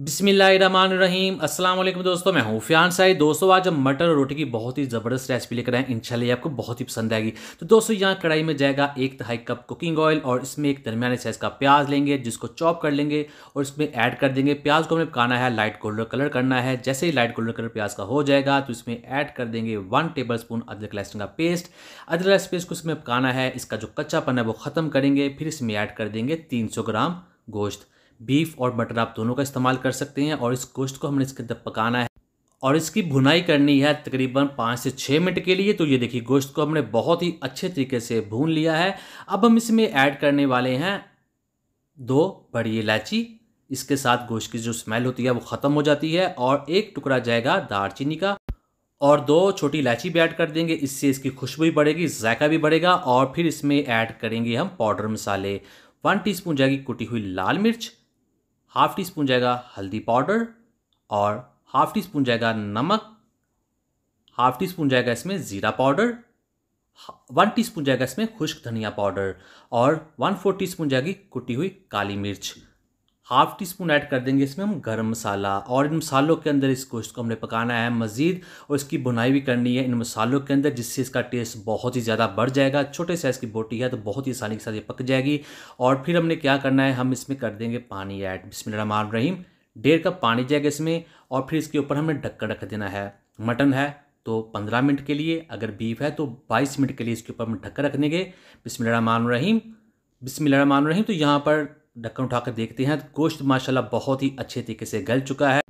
बिसमीम वालेकुम दोस्तों मैं हूँ फ्यान साई दोस्तों आज हम मटर और रोटी की बहुत ही ज़बरदस्त रेसिपी लेकर आए इंशाल्लाह ये आपको बहुत ही पसंद आएगी तो दोस्तों यहाँ कढ़ाई में जाएगा एक तिहाई कप कुकिंग ऑयल और इसमें एक दरमियाने साइज़ का प्याज लेंगे जिसको चॉप कर लेंगे और इसमें ऐड कर देंगे प्याज को हमें पकाना है लाइट गोल्डन कलर करना है जैसे ही लाइट गोल्डन कलर प्याज का हो जाएगा तो इसमें ऐड कर देंगे वन टेबल स्पून अदरक लहसुन का पेस्ट अदरक लहसुन पेस्ट को इसमें पकाना है इसका जो कच्चापन है वो ख़त्म करेंगे फिर इसमें ऐड कर देंगे तीन ग्राम गोश्त बीफ और मटर आप दोनों का इस्तेमाल कर सकते हैं और इस गोश्त को हमने इसके अंदर पकाना है और इसकी भुनाई करनी है तकरीबन पाँच से छः मिनट के लिए तो ये देखिए गोश्त को हमने बहुत ही अच्छे तरीके से भून लिया है अब हम इसमें ऐड करने वाले हैं दो बड़ी इलायची इसके साथ गोश्त की जो स्मेल होती है वो ख़त्म हो जाती है और एक टुकड़ा जाएगा दारचीनी का और दो छोटी इलायची भी ऐड कर देंगे इससे इसकी खुशबू भी बढ़ेगी जायका भी बढ़ेगा और फिर इसमें ऐड करेंगे हम पाउडर मसाले वन टीस्पून जाएगी कुटी हुई लाल मिर्च हाफ़ टी स्पून जाएगा हल्दी पाउडर और हाफ़ टी स्पून जाएगा नमक हाफ़ टी स्पून जाएगा इसमें ज़ीरा पाउडर वन टी स्पून जाएगा इसमें खुश्क धनिया पाउडर और वन फोर टी स्पून जाएगी कुटी हुई काली मिर्च हाफ़ टी स्पून ऐड कर देंगे इसमें हम गरम मसाला और इन मसालों के अंदर इस गोश्त को हमने पकाना है मज़ीद और इसकी बुनाई भी करनी है इन मसालों के अंदर जिससे इसका टेस्ट बहुत ही ज़्यादा बढ़ जाएगा छोटे साइज़ की बोटी है तो बहुत ही आसानी के साथ ये पक जाएगी और फिर हमने क्या करना है हम इसमें कर देंगे पानी ऐड बिस्मिल रहीम डेढ़ कप पानी जाएगा इसमें और फिर इसके ऊपर हमें ढक्कन रख देना है मटन है तो 15 मिनट के लिए अगर बीफ है तो 22 मिनट के लिए इसके ऊपर हम ढक्कन रखने के बिसमान रहीम बिसमान रहीम तो यहाँ पर ढक्कन उठाकर देखते हैं तो गोश्त माशाल्लाह बहुत ही अच्छे तरीके से गल चुका है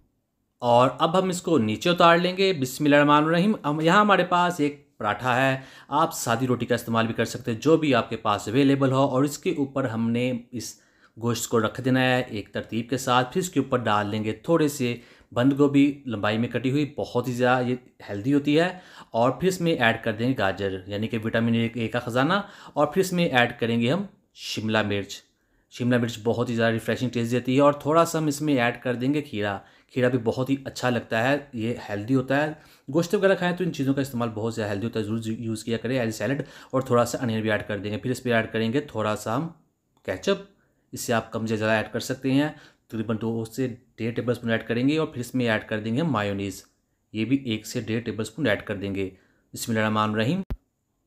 और अब हम इसको नीचे उतार लेंगे बिसमीम रहीम यहाँ हमारे पास एक पराठा है आप सादी रोटी का इस्तेमाल भी कर सकते हैं जो भी आपके पास अवेलेबल हो और इसके ऊपर हमने इस गोश्त को रख देना है एक तरतीब के साथ फिर इसके ऊपर डाल लेंगे थोड़े से बंद गोभी लंबाई में कटी हुई बहुत ही ज़्यादा ये हेल्दी होती है और फिर इसमें ऐड कर देंगे गाजर यानी कि विटामिन ए का ख़जाना और फिर इसमें ऐड करेंगे हम शिमला मिर्च शिमला मिर्च बहुत ही ज़्यादा रिफ्रेशिंग टेस्ट देती है और थोड़ा सा हम इसमें ऐड कर देंगे खीरा खीरा भी बहुत ही अच्छा लगता है ये हेल्दी होता है गोश्त वगैरह खाएं तो इन चीज़ों का इस्तेमाल बहुत ज़्यादा हेल्दी होता है ज़रूर यूज़ किया करें एज सैलड और थोड़ा सा अनियन भी ऐड कर देंगे फिर इस पर ऐड करेंगे थोड़ा सा हम कैचअप इससे आप कम से ज़्यादा ऐड कर सकते हैं तकरीबन दो से डेढ़ टेबल स्पून ऐड करेंगे और फिर इसमें ऐड कर देंगे मायोनीज़ ये भी एक से डेढ़ टेबल स्पून ऐड कर देंगे इसमें बसमिल रहीम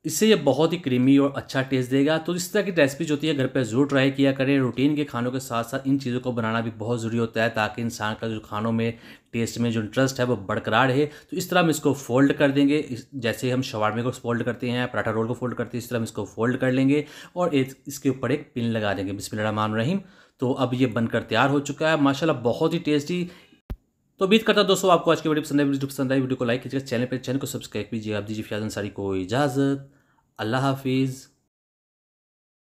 इससे ये बहुत ही क्रीमी और अच्छा टेस्ट देगा तो इस तरह की रेसिपी जो होती है घर पे ज़रूर ट्राई किया करें रूटीन के खानों के साथ साथ इन चीज़ों को बनाना भी बहुत ज़रूरी होता है ताकि इंसान का जो खानों में टेस्ट में जो इंटरेस्ट है वो बरकरार है तो इस तरह हम इसको फोल्ड कर देंगे जैसे हम शवाड़मे को फोल्ड करते हैं पराठा रोल को फोल्ड करते हैं इस तरह हम इसको फोल्ड कर लेंगे और एक इसके ऊपर एक पिन लगा देंगे बिस्मिल्लाहमान रहीम तो अब ये बनकर तैयार हो चुका है माशाल्लाह बहुत ही टेस्टी तो उम्मीद करता दोस्तों आपको आज की वीडियो पसंद है वीडियो पसंद आई वीडियो को लाइक कीजिएगा चैनल पर चैनल को सब्सक्राइब कीजिए आप दीजिए फियाज सारी को इजाज़त अल्लाह हाफिज़